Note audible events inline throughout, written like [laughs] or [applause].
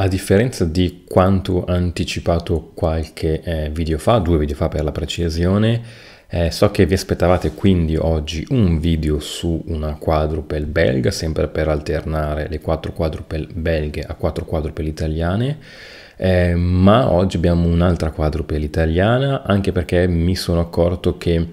A differenza di quanto anticipato qualche eh, video fa, due video fa per la precisione, eh, so che vi aspettavate quindi oggi un video su una quadrupel belga, sempre per alternare le quattro quadrupel belghe a quattro quadrupel italiane, eh, ma oggi abbiamo un'altra quadrupel italiana, anche perché mi sono accorto che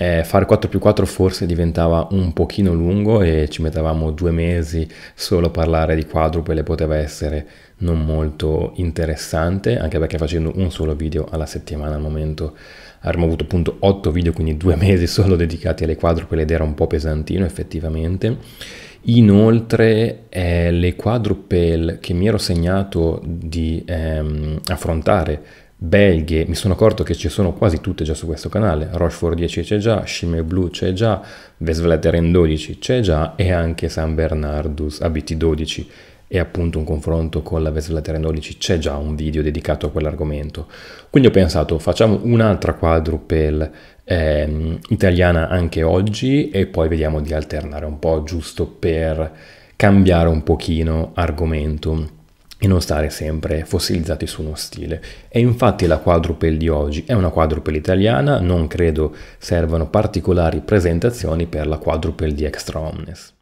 eh, fare 4 più 4 forse diventava un pochino lungo e ci mettevamo due mesi solo a parlare di quadruple poteva essere non molto interessante anche perché facendo un solo video alla settimana al momento avremmo avuto appunto 8 video quindi due [laughs] mesi solo dedicati alle quadruple ed era un po' pesantino effettivamente Inoltre eh, le quadruple che mi ero segnato di ehm, affrontare belghe, mi sono accorto che ci sono quasi tutte già su questo canale, Rochefort 10 c'è già, Chimay Blue c'è già, Vesvlateren 12 c'è già e anche San Bernardus ABT 12 e appunto un confronto con la Vesvlateren 12 c'è già un video dedicato a quell'argomento. Quindi ho pensato facciamo un'altra quadrupel eh, italiana anche oggi e poi vediamo di alternare un po' giusto per cambiare un pochino argomento e non stare sempre fossilizzati su uno stile. E infatti la quadrupel di oggi è una quadrupel italiana, non credo servano particolari presentazioni per la quadrupel di Extra Omnes.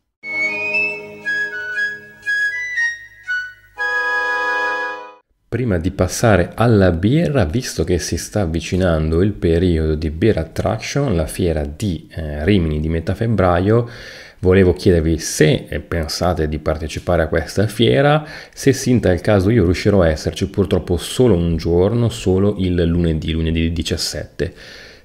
Prima di passare alla birra, visto che si sta avvicinando il periodo di Beer Attraction, la fiera di eh, Rimini di metà febbraio, Volevo chiedervi se eh, pensate di partecipare a questa fiera, se sì in tal caso io riuscirò a esserci purtroppo solo un giorno, solo il lunedì, lunedì 17.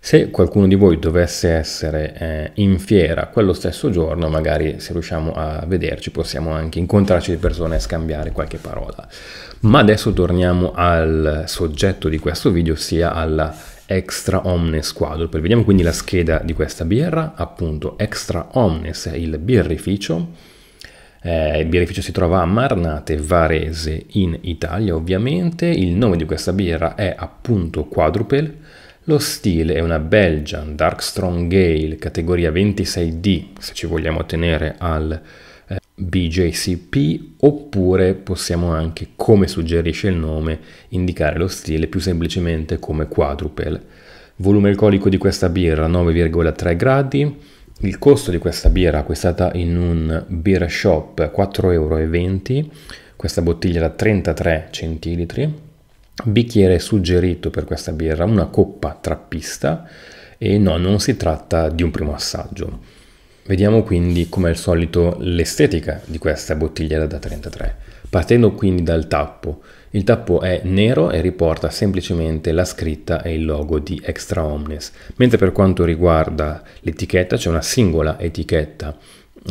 Se qualcuno di voi dovesse essere eh, in fiera quello stesso giorno, magari se riusciamo a vederci possiamo anche incontrarci di persona e scambiare qualche parola. Ma adesso torniamo al soggetto di questo video, sia alla extra omnes quadruple. Vediamo quindi la scheda di questa birra, appunto extra omnes è il birrificio, eh, il birrificio si trova a Marnate Varese in Italia ovviamente, il nome di questa birra è appunto quadruple, lo stile è una Belgian Dark Strong Gale categoria 26D se ci vogliamo tenere al BJCP oppure possiamo anche, come suggerisce il nome, indicare lo stile più semplicemente come quadruple. Volume alcolico di questa birra 9,3 gradi, il costo di questa birra acquistata in un beer shop 4,20 euro, questa bottiglia da 33 centilitri, bicchiere suggerito per questa birra una coppa trappista e no, non si tratta di un primo assaggio. Vediamo quindi come al solito l'estetica di questa bottigliera da 33. Partendo quindi dal tappo, il tappo è nero e riporta semplicemente la scritta e il logo di Extra Omnes, mentre per quanto riguarda l'etichetta c'è una singola etichetta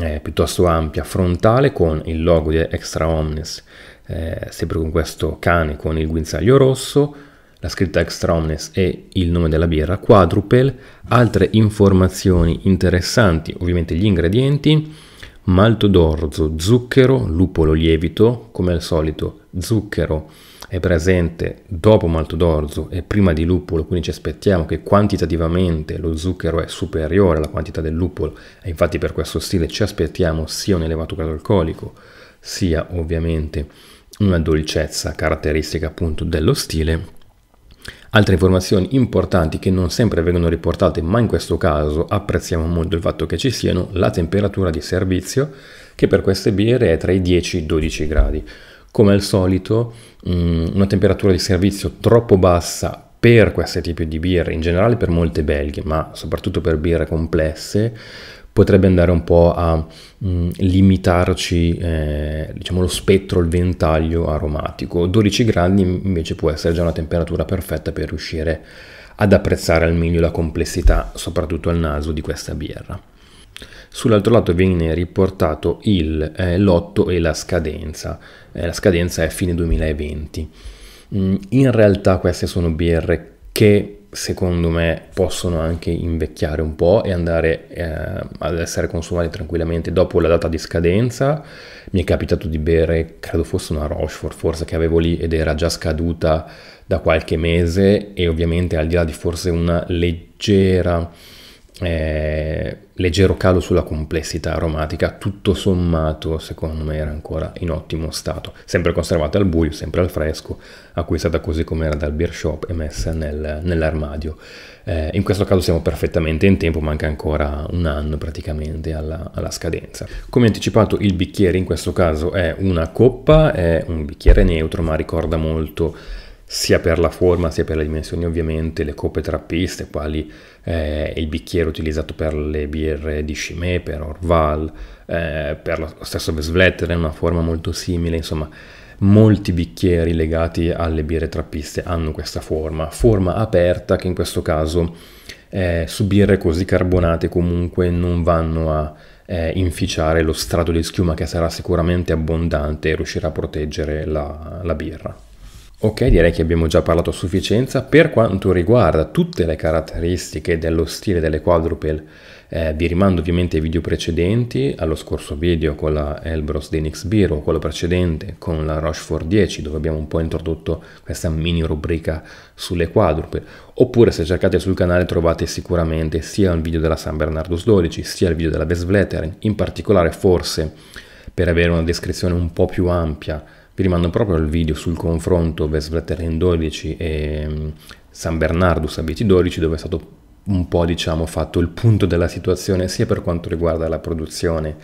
eh, piuttosto ampia, frontale con il logo di Extra Omnes, eh, sempre con questo cane con il guinzaglio rosso, la scritta extra omnes e il nome della birra, quadrupel, altre informazioni interessanti, ovviamente gli ingredienti, malto d'orzo, zucchero, lupolo lievito, come al solito zucchero è presente dopo malto d'orzo e prima di lupolo, quindi ci aspettiamo che quantitativamente lo zucchero è superiore alla quantità del lupolo e infatti per questo stile ci aspettiamo sia un elevato grado alcolico, sia ovviamente una dolcezza caratteristica appunto dello stile Altre informazioni importanti che non sempre vengono riportate, ma in questo caso apprezziamo molto il fatto che ci siano, la temperatura di servizio, che per queste birre è tra i 10 e i 12 gradi. Come al solito, mm, una temperatura di servizio troppo bassa per questo tipo di birre, in generale per molte belghe, ma soprattutto per birre complesse, potrebbe andare un po' a mh, mm, limitarci eh, diciamo, lo spettro, il ventaglio aromatico. 12 gradi invece può essere già una temperatura perfetta per riuscire ad apprezzare al meglio la complessità, soprattutto al naso, di questa birra. Sull'altro lato viene riportato il, eh, lotto e la scadenza. Eh, la scadenza è fine 2020. Mm, in realtà queste sono birre che secondo me possono anche invecchiare un po' e andare eh, ad essere consumati tranquillamente dopo la data di scadenza. Mi è capitato di bere, credo fosse una Rochefort forse che avevo lì ed era già scaduta da qualche mese e ovviamente al di là di forse una leggera eh, leggero calo sulla complessità aromatica, tutto sommato secondo me era ancora in ottimo stato, sempre conservata al buio, sempre al fresco, acquistata così come era dal beer shop e messa nel, nell'armadio. Eh, in questo caso siamo perfettamente in tempo, manca ancora un anno praticamente alla, alla, scadenza. Come anticipato il bicchiere in questo caso è una coppa, è un bicchiere neutro ma ricorda molto sia per la forma sia per le dimensioni ovviamente le coppe trappiste quali eh, il bicchiere utilizzato per le birre di Chimay, per Orval, eh, per lo stesso Vesletter è una forma molto simile insomma molti bicchieri legati alle birre trappiste hanno questa forma forma aperta che in questo caso eh, su birre così carbonate comunque non vanno a eh, inficiare lo strato di schiuma che sarà sicuramente abbondante e riuscirà a proteggere la, la birra. Ok, direi che abbiamo già parlato a sufficienza. Per quanto riguarda tutte le caratteristiche dello stile delle quadruple, eh, vi rimando ovviamente ai video precedenti, allo scorso video con la Elbrus Denix Biro, quello precedente con la Rochefort 10, dove abbiamo un po' introdotto questa mini rubrica sulle quadruple. Oppure se cercate sul canale trovate sicuramente sia il video della San Bernardus 12, sia il video della Besvlettering, in particolare forse per avere una descrizione un po' più ampia vi rimando proprio al video sul confronto Vesvleteren 12 e mm, San Bernardus ABT12 dove è stato un po' diciamo fatto il punto della situazione sia per quanto riguarda la produzione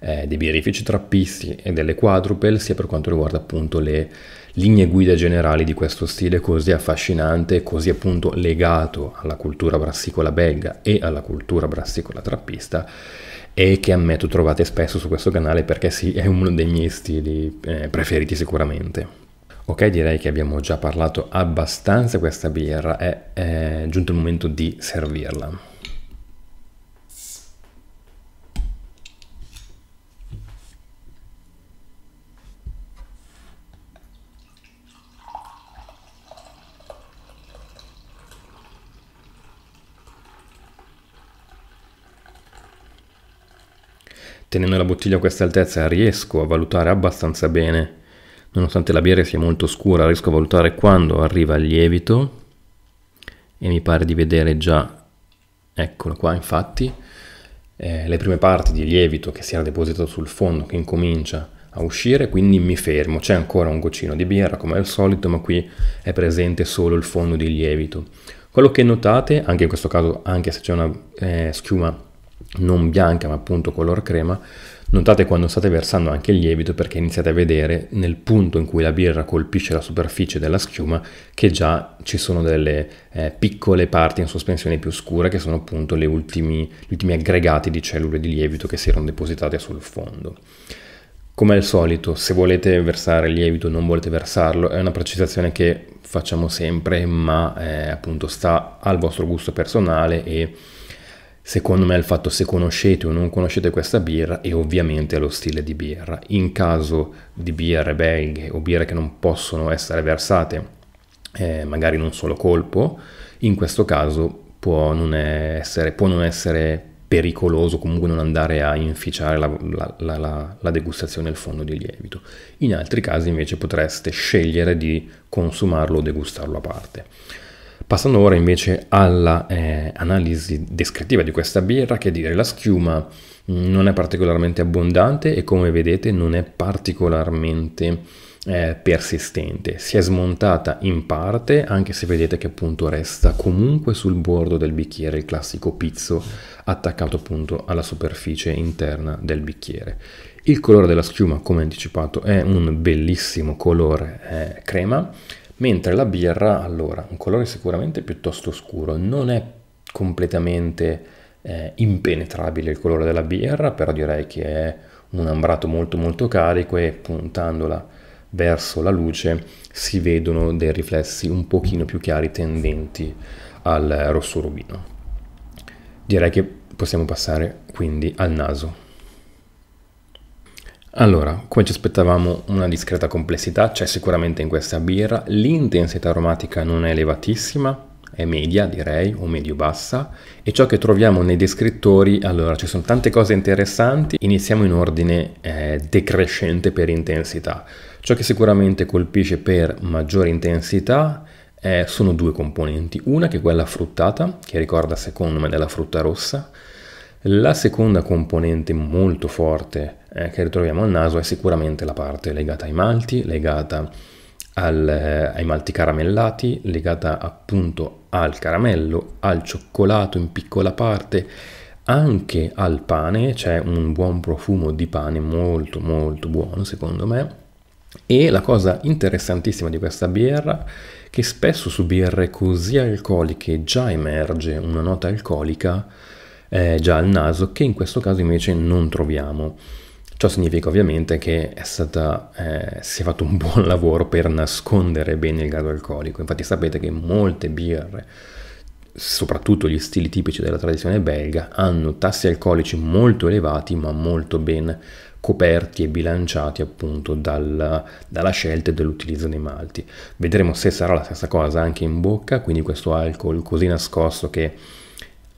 eh, dei birrifici trappisti e delle quadrupel sia per quanto riguarda appunto le linee guida generali di questo stile così affascinante così appunto legato alla cultura brassicola belga e alla cultura brassicola trappista e che ammetto trovate spesso su questo canale perché sì, è uno dei miei stili eh, preferiti sicuramente. Ok, direi che abbiamo già parlato abbastanza questa birra, è, è giunto il momento di servirla. Tenendo la bottiglia a questa altezza riesco a valutare abbastanza bene, nonostante la birra sia molto scura, riesco a valutare quando arriva il lievito e mi pare di vedere già, eccolo qua infatti, eh, le prime parti di lievito che si era depositato sul fondo che incomincia a uscire, quindi mi fermo. C'è ancora un goccino di birra come al solito, ma qui è presente solo il fondo di lievito. Quello che notate, anche in questo caso, anche se c'è una eh, schiuma non bianca ma appunto color crema, notate quando state versando anche il lievito perché iniziate a vedere nel punto in cui la birra colpisce la superficie della schiuma che già ci sono delle eh, piccole parti in sospensione più scure che sono appunto ultimi, gli ultimi aggregati di cellule di lievito che si erano depositate sul fondo. Come al solito, se volete versare lievito o non volete versarlo, è una precisazione che facciamo sempre, ma eh, appunto sta al vostro gusto personale e Secondo me è il fatto se conoscete o non conoscete questa birra e ovviamente lo stile di birra. In caso di birre belghe o birre che non possono essere versate eh, magari in un solo colpo, in questo caso può non essere, può non essere pericoloso comunque non andare a inficiare la, la, la, la degustazione del fondo di lievito. In altri casi invece potreste scegliere di consumarlo o degustarlo a parte. Passando ora invece all'analisi eh, descrittiva di questa birra, che dire la schiuma mm, non è particolarmente abbondante e come vedete non è particolarmente eh, persistente. Si è smontata in parte, anche se vedete che appunto resta comunque sul bordo del bicchiere il classico pizzo attaccato appunto alla superficie interna del bicchiere. Il colore della schiuma, come anticipato, è un bellissimo colore eh, crema mentre la birra, allora, un colore sicuramente piuttosto scuro, non è completamente eh, impenetrabile il colore della birra, però direi che è un ambrato molto molto carico e puntandola verso la luce si vedono dei riflessi un pochino più chiari tendenti al rosso rubino. Direi che possiamo passare quindi al naso. Allora, come ci aspettavamo una discreta complessità, c'è sicuramente in questa birra, l'intensità aromatica non è elevatissima, è media direi, o medio-bassa, e ciò che troviamo nei descrittori, allora ci sono tante cose interessanti, iniziamo in ordine eh, decrescente per intensità. Ciò che sicuramente colpisce per maggiore intensità eh, sono due componenti, una che è quella fruttata, che ricorda secondo me della frutta rossa, la seconda componente molto forte eh, che ritroviamo al naso è sicuramente la parte legata ai malti, legata al, eh, ai malti caramellati, legata appunto al caramello, al cioccolato in piccola parte, anche al pane, c'è un buon profumo di pane molto molto buono secondo me. E la cosa interessantissima di questa birra è che spesso su birre così alcoliche già emerge una nota alcolica eh, già al naso che in questo caso invece non troviamo. Ciò significa ovviamente che è stata, eh, si è fatto un [laughs] buon lavoro per nascondere bene il grado alcolico. Infatti sapete che molte birre, soprattutto gli stili tipici della tradizione belga, hanno tassi alcolici molto elevati ma molto ben coperti e bilanciati appunto dalla, dalla scelta e dall'utilizzo dei malti. Vedremo se sarà la stessa cosa anche in bocca, quindi questo alcol così nascosto che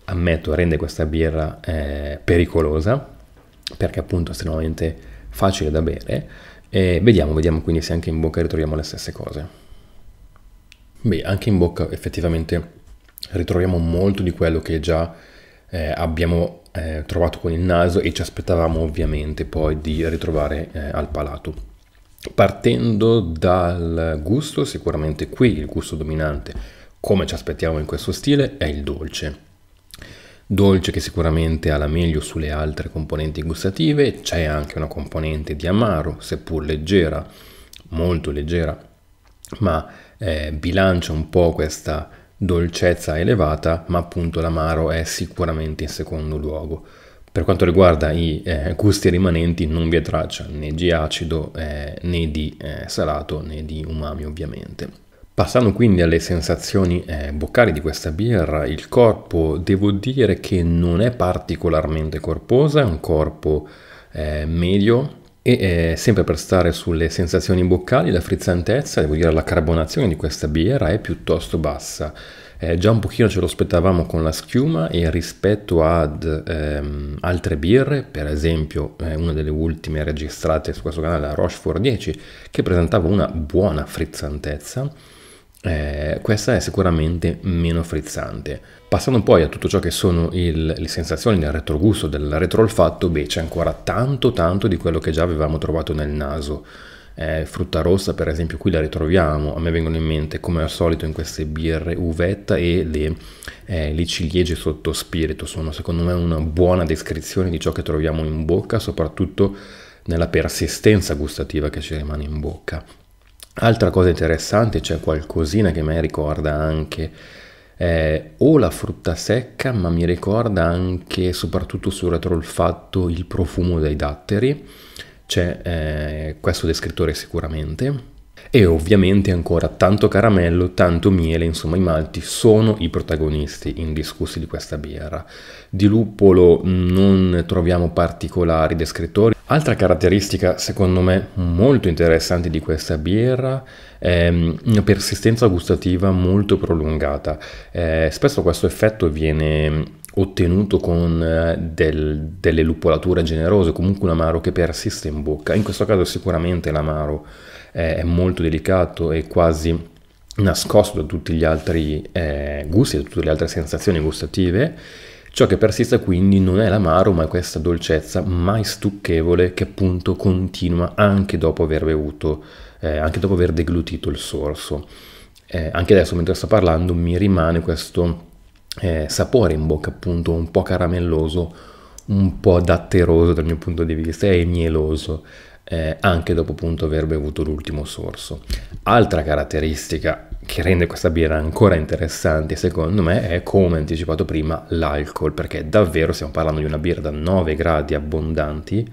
ammetto, rende questa birra eh, pericolosa, perché appunto è estremamente facile da bere, e vediamo, vediamo quindi se anche in bocca ritroviamo le stesse cose. Beh, anche in bocca effettivamente ritroviamo molto di quello che già eh, abbiamo eh, trovato con il naso e ci aspettavamo ovviamente poi di ritrovare eh, al palato. Partendo dal gusto, sicuramente qui il gusto dominante, come ci aspettiamo in questo stile, è il dolce dolce che sicuramente ha la meglio sulle altre componenti gustative, c'è anche una componente di amaro, seppur leggera, molto leggera, ma eh, bilancia un po' questa dolcezza elevata, ma appunto l'amaro è sicuramente in secondo luogo. Per quanto riguarda i eh, gusti rimanenti non vi è traccia né di acido eh, né di eh, salato né di umami ovviamente. Passando quindi alle sensazioni eh, boccali di questa birra, il corpo devo dire che non è particolarmente corposo, è un corpo eh, medio e eh, sempre per stare sulle sensazioni boccali, la frizzantezza, devo dire la carbonazione di questa birra è piuttosto bassa. Eh, già un pochino ce lo aspettavamo con la schiuma e rispetto ad ehm, altre birre, per esempio eh, una delle ultime registrate su questo canale, la Rochefort 10, che presentava una buona frizzantezza, eh, questa è sicuramente meno frizzante. Passando poi a tutto ciò che sono il, le sensazioni del retrogusto, del retroolfatto, beh c'è ancora tanto tanto di quello che già avevamo trovato nel naso. Eh, frutta rossa per esempio qui la ritroviamo, a me vengono in mente come al solito in queste birre uvetta e le, eh, le ciliegie sotto spirito, sono secondo me una buona descrizione di ciò che troviamo in bocca, soprattutto nella persistenza gustativa che ci rimane in bocca. Altra cosa interessante, c'è qualcosina che a me ricorda anche eh, o la frutta secca, ma mi ricorda anche, soprattutto sul retroolfatto, il profumo dei datteri. C'è eh, questo descrittore sicuramente. E ovviamente ancora tanto caramello, tanto miele, insomma i malti sono i protagonisti indiscussi di questa birra. Di luppolo mm, non troviamo particolari descrittori, Altra caratteristica, secondo me, molto interessante di questa birra è mm, una persistenza gustativa molto prolungata. Eh, spesso questo effetto viene mm, ottenuto con eh, del, delle lupolature generose, comunque un amaro che persiste in bocca. In questo caso sicuramente l'amaro eh, è molto delicato e quasi nascosto da tutti gli altri eh, gusti, da tutte le altre sensazioni gustative Ciò che persiste quindi non è l'amaro, ma questa dolcezza mai stucchevole che appunto continua anche dopo aver bevuto, eh, anche dopo aver deglutito il sorso. Eh, anche adesso mentre sto parlando mi rimane questo eh, sapore in bocca appunto un po' caramelloso, un po' datteroso dal mio punto di vista e mieloso. Eh, anche dopo appunto aver bevuto l'ultimo sorso. Altra caratteristica che rende questa birra ancora interessante secondo me è come anticipato prima l'alcol perché davvero stiamo parlando di una birra da 9 gradi abbondanti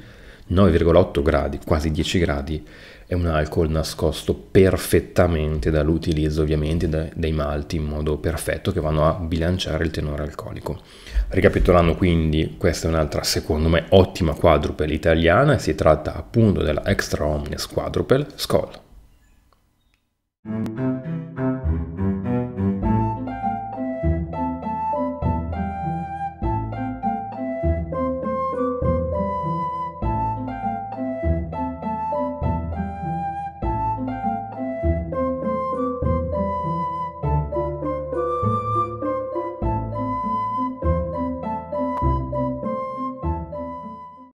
9,8 gradi quasi 10 gradi è un alcol nascosto perfettamente dall'utilizzo ovviamente dei malti in modo perfetto che vanno a bilanciare il tenore alcolico ricapitolando quindi questa è un'altra secondo me ottima quadruple italiana e si tratta appunto della extra omnes quadruple Skoll